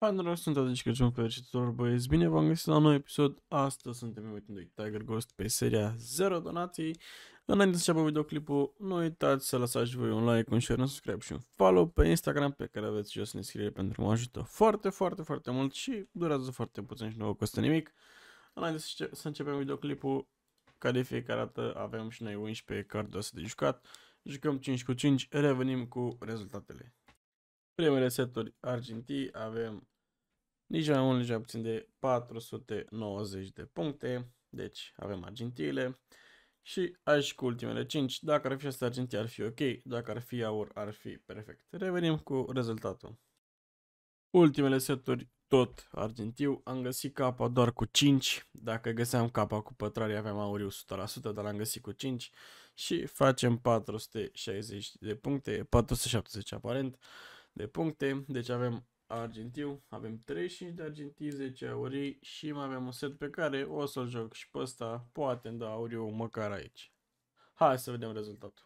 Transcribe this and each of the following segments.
Panelor, sunt atunci Crăciun cu și tuturor băieți, bine v-am găsit la un nou episod, astăzi suntem uitându-i Tiger Ghost pe seria 0 donații. Înainte să înceapă videoclipul, nu uitați să lăsați voi un like, un share, un subscribe și un follow pe Instagram pe care aveți jos în descriere pentru că mă ajută foarte, foarte, foarte mult și durează foarte puțin și nu vă costă nimic. Înainte să începem videoclipul, ca de fiecare dată avem și noi 11 carduri de jucat, jucăm 5 cu 5, revenim cu rezultatele. Primele seturi argintii avem nici mai mult, nici mai puțin de 490 de puncte. Deci avem argintiile. Și aici cu ultimele 5. Dacă ar fi asta argintii ar fi ok. Dacă ar fi aur ar fi perfect. Revenim cu rezultatul. Ultimele seturi tot argintiu. Am găsit capa doar cu 5. Dacă găseam capa cu pătrare aveam auriu 100%, dar l-am găsit cu 5. Și facem 460 de puncte, 470 aparent de puncte. Deci avem argintiu, avem 35 de argintii, 10 aurii și mai avem un set pe care o să-l joc și pe ăsta poate îmi da auriu măcar aici. Hai să vedem rezultatul.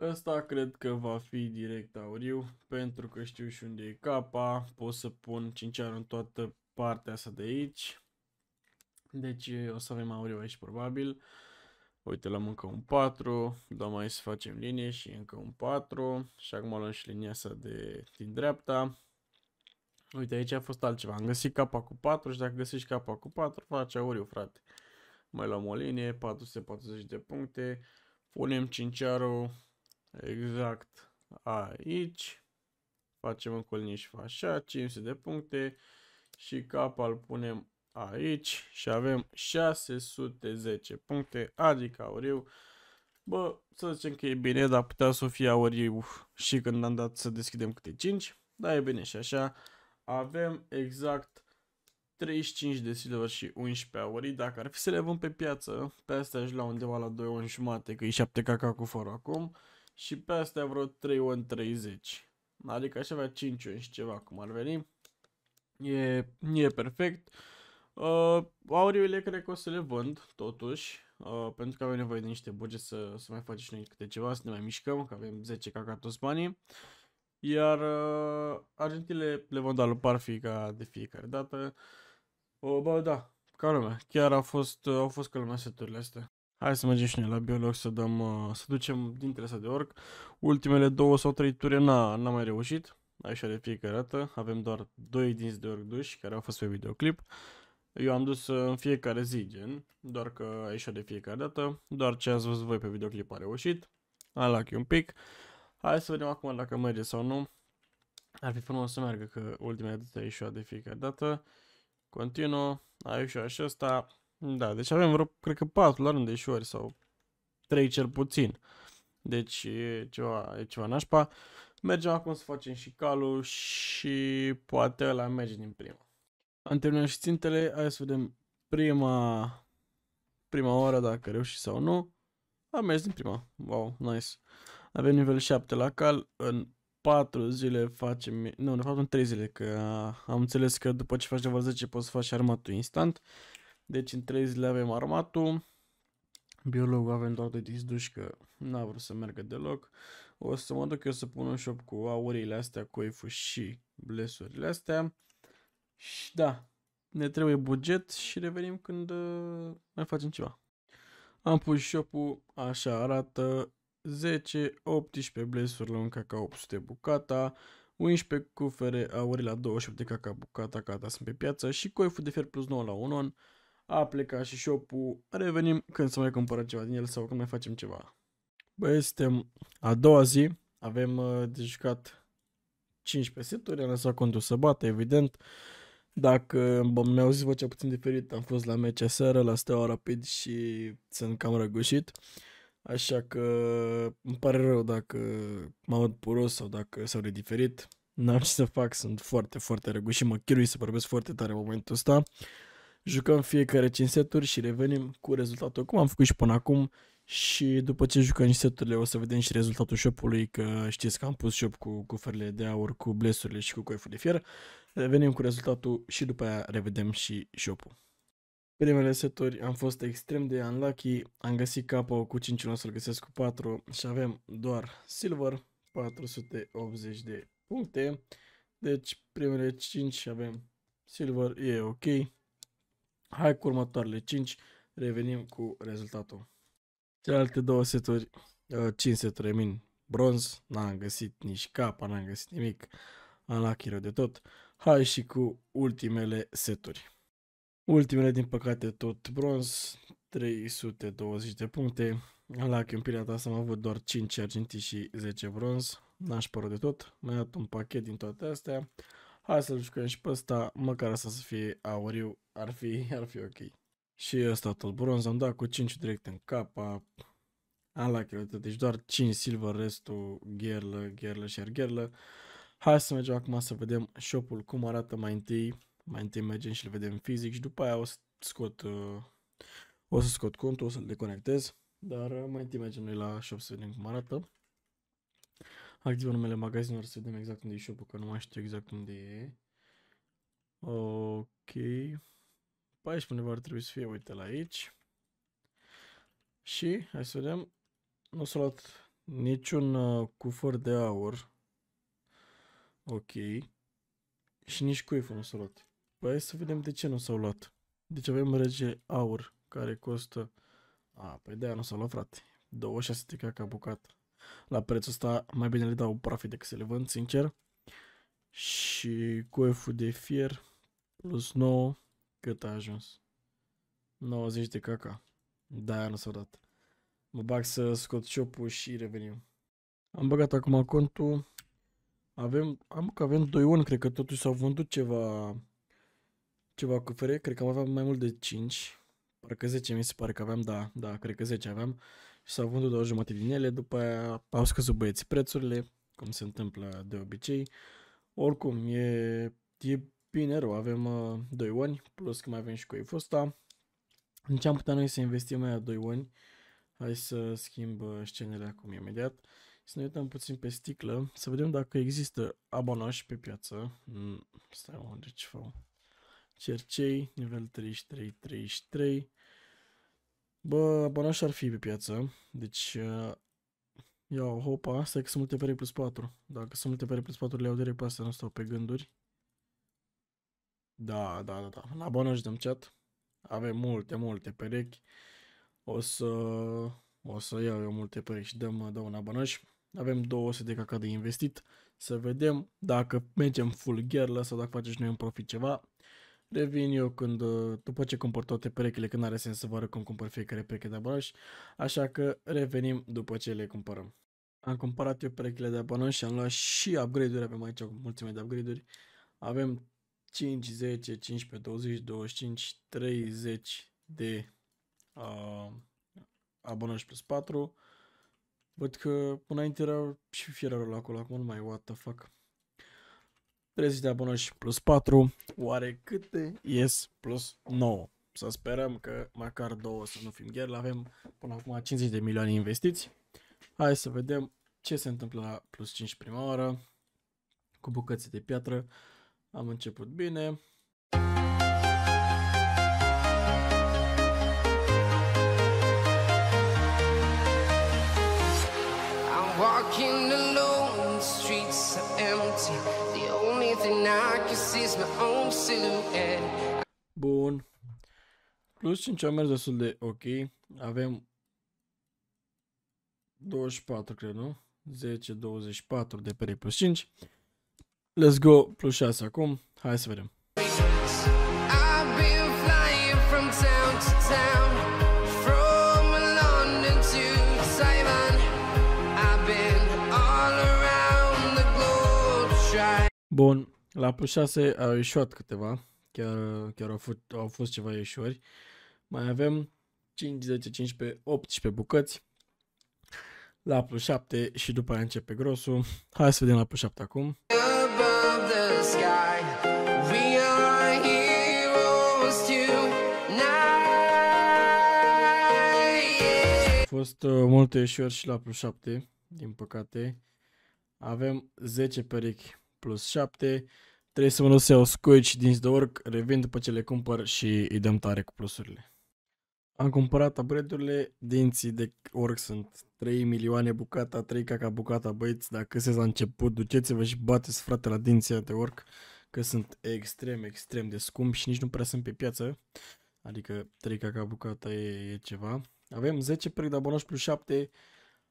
Ăsta cred că va fi direct auriu, pentru că știu și unde e capa, pot să pun 5 în toată partea asta de aici. Deci o să avem auriu aici probabil. Uite, luăm încă un 4, dăm aici să facem linie și încă un 4 și acum luăm și linia asta de, din dreapta. Uite, aici a fost altceva. Am găsit capa cu 4 și dacă găsești capa cu 4, faci auriu, frate. Mai luăm o linie, 440 de puncte, punem cinciarul exact aici, facem încă o linie și fa așa, 500 de puncte și capa îl punem aici și avem 610 puncte, adică auriu. Bă, să zicem că e bine, dar putea să fie auriu și când am dat să deschidem câte 5. Dar e bine și așa. Avem exact 35 de silver și 11 aurii. Dacă ar fi să le vând pe piață, pe astea aș lua undeva la 2 ori jumate, că e 7 caca cu fără acum. Și pe astea vreo 3 ori 30. Adică aș avea 5 ori și ceva cum ar veni. E, e perfect. Uh, auriile cred că o să le vând, totuși, uh, pentru că avem nevoie de niște buget să, să mai facem și noi câte ceva, să ne mai mișcăm, că avem 10 ca toți banii. Iar uh, argintile le vom da lui Parfi ca de fiecare dată. Uh, bă, da, ca lumea, chiar a fost, uh, au fost seturile astea. Hai să mergem și noi la biolog să dăm, uh, să ducem dintre astea de orc. Ultimele două sau trei ture n-am mai reușit, așa de fiecare dată. Avem doar doi dinți de orc duși care au fost pe videoclip. Eu am dus uh, în fiecare zi, gen, doar că a ieșit de fiecare dată, doar ce ați văzut voi pe videoclip a reușit, A luat un pic. Hai să vedem acum dacă merge sau nu. Ar fi frumos să meargă, că ultima dată a ieșit de fiecare dată. Continuă, a ieșit și asta. Da, deci avem vreo, cred că 4 la rând de ieșuri sau 3 cel puțin. Deci e ceva, e ceva nașpa. Mergem acum să facem și calul și poate la merge din prima. Am terminat și țintele, hai să vedem prima, prima oră dacă reușit sau nu. Am mers din prima, wow, nice. Avem nivel 7 la cal, în 4 zile facem, nu, de fapt în 3 zile, că am înțeles că după ce faci nivel 10 poți să faci armatul instant. Deci în 3 zile avem armatul, biologul avem doar de disduș că n-a vrut să meargă deloc. O să mă duc eu să pun un shop cu aurile astea, cu și blesurile astea. Și da, ne trebuie buget și revenim când uh, mai facem ceva. Am pus shop-ul, așa arată, 10, 18 blesuri la un caca 800 bucata, 11 cufere aurii la 28 de caca bucata, gata, sunt pe piață și coiful de fier plus 9 la 1 an. A plecat și shop-ul, revenim când să mai cumpărăm ceva din el sau când mai facem ceva. Băi, este a doua zi, avem uh, de jucat 15 seturi, am lăsat contul să bată, evident. Uh, dacă mi-au zis vocea puțin diferit, am fost la meci seară, la Steaua Rapid și sunt cam răgușit. Așa că îmi pare rău dacă mă aud puros sau dacă s-au diferit. N-am ce să fac, sunt foarte, foarte răgușit, mă chirui să vorbesc foarte tare în momentul ăsta. Jucăm fiecare 5 seturi și revenim cu rezultatul cum am făcut și până acum și după ce jucăm niște seturile o să vedem și rezultatul shopului, că știți că am pus shop cu cuferile de aur, cu blesurile și cu coiful de fier. Venim cu rezultatul și după aia revedem și shop-ul. Primele seturi am fost extrem de unlucky, am găsit capo cu 5 o să-l găsesc cu 4 și avem doar silver, 480 de puncte. Deci primele 5 avem silver, e ok. Hai cu următoarele 5, revenim cu rezultatul. Celelalte două seturi, 5 uh, seturi min bronz, n-am găsit nici capa, n-am găsit nimic, am la chiro de tot. Hai și cu ultimele seturi. Ultimele, din păcate, tot bronz, 320 de puncte. La campionata asta am avut doar 5 argintii și 10 bronz. N-aș părut de tot. Mi-a dat un pachet din toate astea. Hai să-l jucăm și pe ăsta, măcar asta să fie auriu, ar fi, ar fi ok. Și ăsta tot bronz, am dat cu 5 direct în capa. Am la deci doar 5 silver, restul gherlă, gherlă și gherlă. Hai să mergem acum să vedem shopul cum arată mai întâi. Mai întâi mergem și le vedem fizic și după aia o să scot, uh, o să scot contul, o să-l deconectez. Dar uh, mai întâi mergem noi la shop să vedem cum arată. Activăm numele magazinului să vedem exact unde e shop că nu mai știu exact unde e. Ok. 14 undeva ar trebui să fie, uite la aici. Și, hai să vedem, nu s-a luat niciun uh, cufăr de aur. Ok. Și nici cuiful nu s-a luat. Păi să vedem de ce nu s-au luat. Deci avem rege aur, care costă... A, păi de-aia nu s-a luat, frate. 26 de ca bucat. La prețul ăsta mai bine le dau profit decât să le vând, sincer. Și cuiful de fier plus 9 cât a ajuns? 90 de caca. Da, aia nu s-a dat. Mă bag să scot ciopul și revenim. Am băgat acum contul. Avem, am că avem 2 1, cred că totuși s-au vândut ceva ceva cufere, cred că am avea mai mult de 5. Parcă 10 mi se pare că aveam, da, da, cred că 10 aveam. Și s-au vândut doar jumătate din ele, după aia au scăzut băieții prețurile, cum se întâmplă de obicei. Oricum, e, e spinner o avem uh, 2 oni, plus că mai avem și cu coiful În ce am putea noi să investim mai a 2 oni. Hai să schimb uh, scenele acum imediat. Să ne uităm puțin pe sticlă, să vedem dacă există abonași pe piață. Mm, stai mă, de ce fac? Cercei, nivel 33, 33. Bă, abonași ar fi pe piață, deci uh, iau hopa, stai că sunt multe pere plus 4. Dacă sunt multe pere plus 4 le iau direct pe astea, nu stau pe gânduri. Da, da, da, da. La vă în chat. Avem multe, multe perechi. O să, o să iau eu multe perechi și dăm, dăm un abonaj. Avem 200 de caca de investit. Să vedem dacă mergem full gear sau dacă facem și noi un profit ceva. Revin eu când, după ce cumpăr toate perechile, când are sens să vă arăt cum cumpăr fiecare pereche de abonaj. Așa că revenim după ce le cumpărăm. Am cumpărat eu perechile de abonaj și am luat și upgrade-uri. Avem aici o mulțime de upgrade-uri. Avem 5, 10, 15, 20, 25, 30 de uh, abonați plus 4. Văd că înainte erau și fierarul acolo, acum nu mai, what the fuck. 30 de abonați plus 4, oare câte ies plus 9? Să sperăm că măcar două să nu fim gherli, avem până acum 50 de milioane investiți. Hai să vedem ce se întâmplă la plus 5 prima oară cu bucăți de piatră. Am început bine. walking alone, the streets are empty. The only thing I can see is my own silhouette. Bun. Plus 5 a mers destul de ok. Avem 24, cred, nu? 10, 24 de pere plus 5. Let's go plus 6 acum. Hai să vedem. Bun, la plus 6 au ieșuat câteva, chiar, chiar au, fost, au fost ceva ieșuri. Mai avem 5, 10, 15, 18 bucăți. La plus 7 și după aia începe grosul. Hai să vedem la plus 7 acum fost uh, multe ieșuri și la plus 7, din păcate. Avem 10 perechi plus 7. Trebuie să mă duc să iau scoici din Zdorc, revin după ce le cumpăr și îi dăm tare cu plusurile. Am cumpărat tableturile, dinții de orc sunt 3 milioane bucata, 3 caca bucata, băieți, dacă se a început, duceți-vă și bateți frate la dinții de orc, că sunt extrem, extrem de scump și nici nu prea sunt pe piață, adică 3 caca bucata e, e ceva. Avem 10 perechi de abonași plus 7,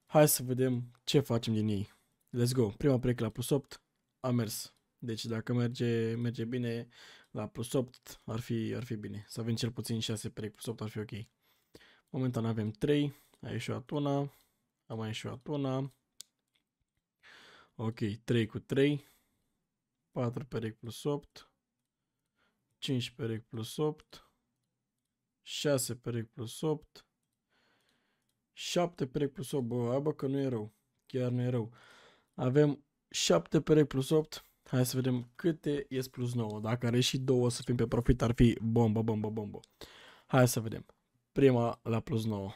hai să vedem ce facem din ei. Let's go, prima pereche la plus 8, a mers. Deci dacă merge, merge bine la plus 8 ar fi, ar fi bine. Să avem cel puțin 6 perechi plus 8 ar fi ok. Momentan avem 3, a ieșit una, a mai ieșit una. Ok, 3 cu 3, 4 perechi plus 8, 5 perechi plus 8, 6 perechi plus 8, 7 perechi plus 8, bă, abă că nu e rău, chiar nu e rău. Avem 7 perechi plus 8, hai să vedem câte ies plus 9. Dacă are și 2 să fim pe profit, ar fi bombă, bombă, bombă. Hai să vedem. Prima la plus 9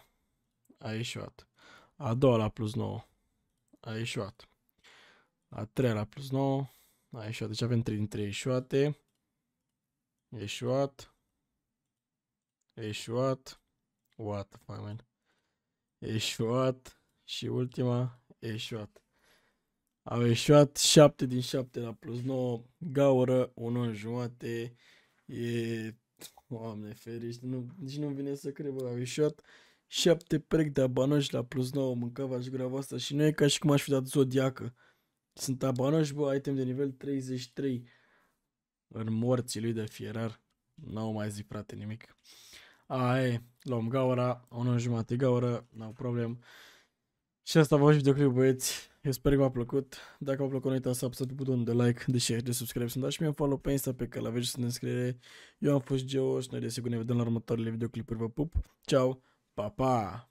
a ieșuat. A doua la plus 9 a ieșuat. A treia la plus 9 a ieșuat. Deci avem 3 din 3 ieșuate. Ieșuat. Ieșuat. What the fuck, man. Ieșuat. Și ultima, ieșuat. Au ieșuat 7 din 7 la plus 9, gaură, 1 în jumate, e Doamne ferici, nu, nici nu vine să cred, bă, ieșuat șapte perechi de abanoși la plus 9 mâncava și grava asta și nu e ca și cum aș fi dat zodiacă. Sunt abanoși, bă, item de nivel 33 în morții lui de fierar. N-au mai zis, frate, nimic. Aia e, luăm gaura, o jumate gaură, n-au problem. Și asta a fost videoclipul, băieți. Eu sper că v-a plăcut. Dacă v-a plăcut, nu uitați să apăsați butonul de like, de share, de subscribe, să-mi dați și mie un follow pe Insta, pe care aveți și să ne înscriere. Eu am fost Geo și noi desigur ne vedem la următoarele videoclipuri. Vă pup! Ciao! Pa, pa!